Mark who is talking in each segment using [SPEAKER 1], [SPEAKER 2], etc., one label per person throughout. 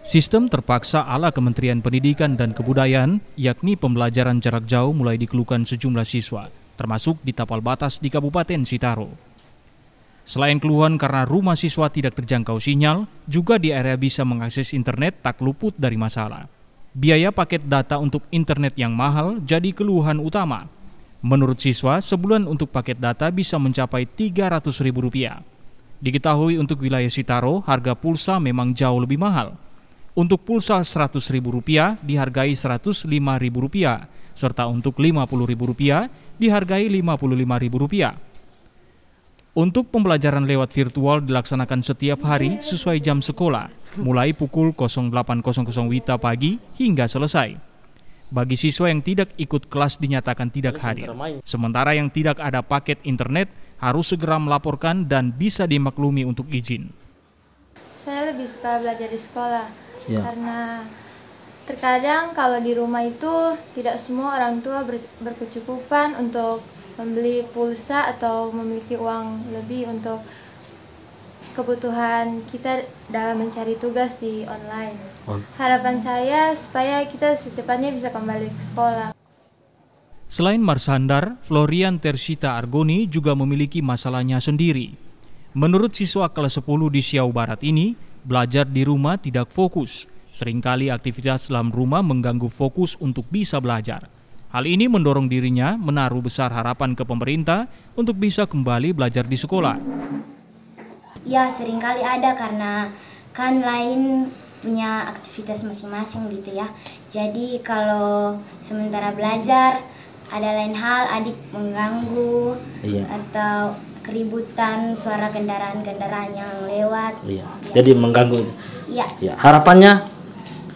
[SPEAKER 1] Sistem terpaksa ala Kementerian Pendidikan dan Kebudayaan, yakni pembelajaran jarak jauh mulai dikeluhkan sejumlah siswa, termasuk di tapal batas di Kabupaten Sitaro. Selain keluhan karena rumah siswa tidak terjangkau sinyal, juga di area bisa mengakses internet tak luput dari masalah. Biaya paket data untuk internet yang mahal jadi keluhan utama. Menurut siswa, sebulan untuk paket data bisa mencapai Rp300.000. Diketahui untuk wilayah Sitaro, harga pulsa memang jauh lebih mahal, untuk pulsa Rp100.000 dihargai Rp105.000, serta untuk Rp50.000 dihargai Rp55.000. Untuk pembelajaran lewat virtual dilaksanakan setiap hari sesuai jam sekolah, mulai pukul 08.00 WITA pagi hingga selesai. Bagi siswa yang tidak ikut kelas dinyatakan tidak hadir. Sementara yang tidak ada paket internet harus segera melaporkan dan bisa dimaklumi untuk izin.
[SPEAKER 2] Saya lebih suka belajar di sekolah yeah. karena terkadang kalau di rumah itu tidak semua orang tua ber, berkecukupan untuk membeli pulsa atau memiliki uang lebih untuk kebutuhan kita dalam mencari tugas di online. Oh. Harapan saya supaya kita secepatnya bisa kembali ke sekolah.
[SPEAKER 1] Selain Marsandar, Florian Tersita Argoni juga memiliki masalahnya sendiri. Menurut siswa kelas 10 di Siau Barat ini, belajar di rumah tidak fokus. Seringkali aktivitas dalam rumah mengganggu fokus untuk bisa belajar. Hal ini mendorong dirinya menaruh besar harapan ke pemerintah untuk bisa kembali belajar di sekolah.
[SPEAKER 3] Ya, seringkali ada karena kan lain punya aktivitas masing-masing gitu ya. Jadi kalau sementara belajar ada lain hal adik mengganggu iya. atau keributan suara kendaraan-kendaraan yang lewat.
[SPEAKER 1] Iya. Ya. Jadi mengganggu. Iya. Ya. Harapannya?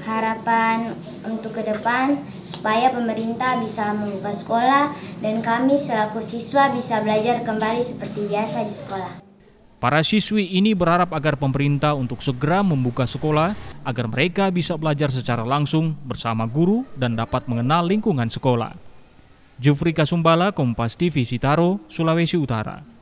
[SPEAKER 3] Harapan untuk ke depan supaya pemerintah bisa membuka sekolah dan kami selaku siswa bisa belajar kembali seperti biasa di sekolah.
[SPEAKER 1] Para siswi ini berharap agar pemerintah untuk segera membuka sekolah agar mereka bisa belajar secara langsung bersama guru dan dapat mengenal lingkungan sekolah. Jufri Kasumbala, Kompas TV Sitaro, Sulawesi Utara.